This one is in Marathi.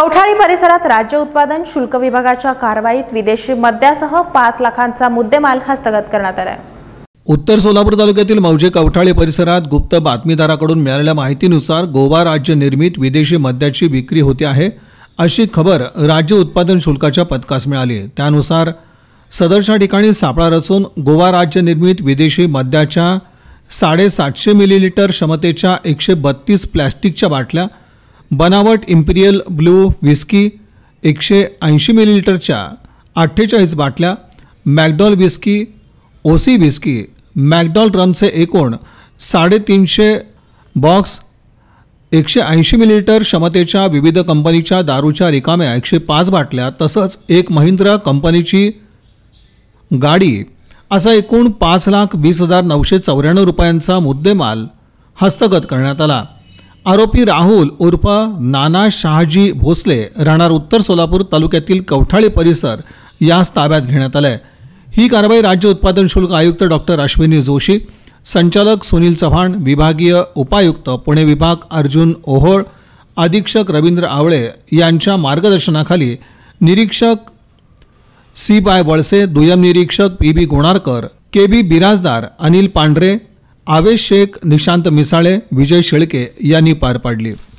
कवठाळी परिसरात राज्य उत्पादन शुल्क विभागाच्या कारवाईत विदेशी मद्यासह पाच लाखांचा मुद्देमाल हस्तगत करण्यात आला उत्तर सोलापूर तालुक्यातील मौजे कवठाळे परिसरात गुप्त बातमीदाराकडून मिळालेल्या माहितीनुसार गोवा राज्य निर्मित विदेशी मद्याची विक्री होते आहे अशी खबर राज्य उत्पादन शुल्काच्या पथकास मिळाली त्यानुसार सदरच्या ठिकाणी सापळा रचून गोवा राज्य निर्मित विदेशी मद्याच्या साडेसातशे मिलीलिटर क्षमतेच्या एकशे बत्तीस प्लॅस्टिकच्या बाटल्या बनावट इम्पिरियल ब्लू व्हिस्की एकशे ऐंशी मिलीलिटरच्या अठ्ठेचाळीस बाटल्या मॅकडॉल व्हिस्की सी व्हिस्की मॅकडॉल रमचे एकूण साडेतीनशे बॉक्स एकशे ऐंशी मिलीलिटर क्षमतेच्या विविध कंपनीच्या दारूच्या रिकाम्या एकशे पाच बाटल्या तसंच एक महिंद्रा कंपनीची गाडी असा एकूण पाच लाख वीस हजार नऊशे चौऱ्याण्णव रुपयांचा मुद्देमाल हस्तगत करण्यात आला आरोपी राहुल उर्फ नाना शहाजी भोसले राहणार उत्तर सोलापूर तालुक्यातील कवठाळी परिसर यास ताब्यात घेण्यात आलाय ही कारवाई राज्य उत्पादन शुल्क आयुक्त डॉक्टर अश्विनी जोशी संचालक सुनील चव्हाण विभागीय उपायुक्त पुणे विभाग अर्जुन ओहोळ अधीक्षक रवींद्र आवळे यांच्या मार्गदर्शनाखाली निरीक्षक सी बाय वळसे दुय्यम निरीक्षक P B Gonarkar K B Birajdar Anil Pandhare Avesh Shaikh Nishant मिसाळे विजय शेळके यांनी पार पाडली